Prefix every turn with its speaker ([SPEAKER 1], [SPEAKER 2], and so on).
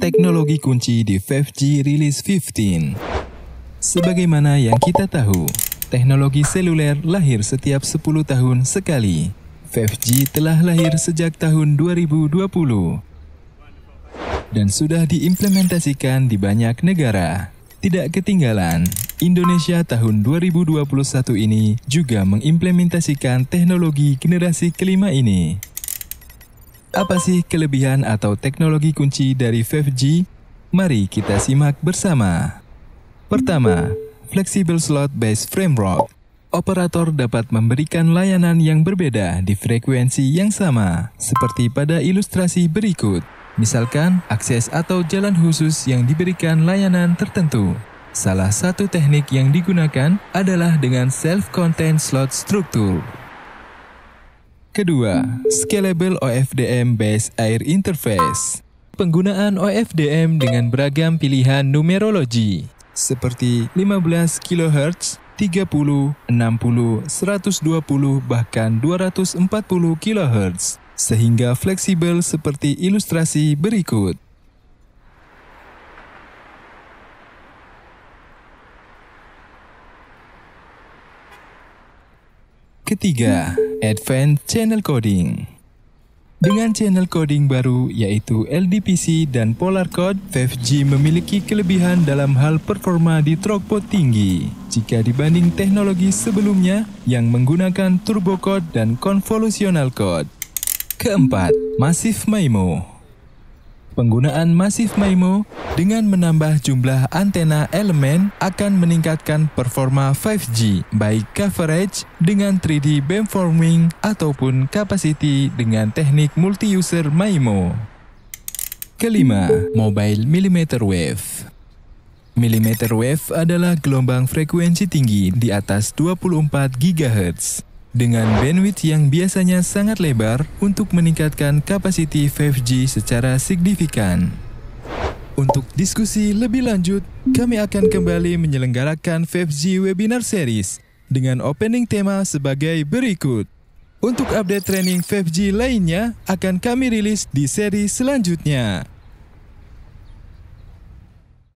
[SPEAKER 1] teknologi kunci di 5G Release 15. Sebagaimana yang kita tahu, teknologi seluler lahir setiap 10 tahun sekali. 5G telah lahir sejak tahun 2020 dan sudah diimplementasikan di banyak negara. Tidak ketinggalan, Indonesia tahun 2021 ini juga mengimplementasikan teknologi generasi kelima ini. Apa sih kelebihan atau teknologi kunci dari 5G? Mari kita simak bersama. Pertama, Flexible Slot Based Framework. Operator dapat memberikan layanan yang berbeda di frekuensi yang sama, seperti pada ilustrasi berikut. Misalkan, akses atau jalan khusus yang diberikan layanan tertentu. Salah satu teknik yang digunakan adalah dengan self-contained slot structure. Kedua, Scalable OFDM base Air Interface Penggunaan OFDM dengan beragam pilihan numerologi seperti 15 kHz, 30, 60, 120, bahkan 240 kHz, sehingga fleksibel seperti ilustrasi berikut. Ketiga, Advanced Channel Coding. Dengan channel coding baru yaitu LDPC dan polar code 5G memiliki kelebihan dalam hal performa di throughput tinggi jika dibanding teknologi sebelumnya yang menggunakan turbo code dan convolutional code. Keempat, Massive MIMO. Penggunaan masif MIMO dengan menambah jumlah antena elemen akan meningkatkan performa 5G baik coverage dengan 3D beamforming ataupun capacity dengan teknik multi-user MIMO. Kelima, mobile millimeter wave. Millimeter wave adalah gelombang frekuensi tinggi di atas 24 GHz dengan bandwidth yang biasanya sangat lebar untuk meningkatkan kapasiti 5G secara signifikan. Untuk diskusi lebih lanjut, kami akan kembali menyelenggarakan 5G webinar series dengan opening tema sebagai berikut. Untuk update training 5G lainnya akan kami rilis di seri selanjutnya.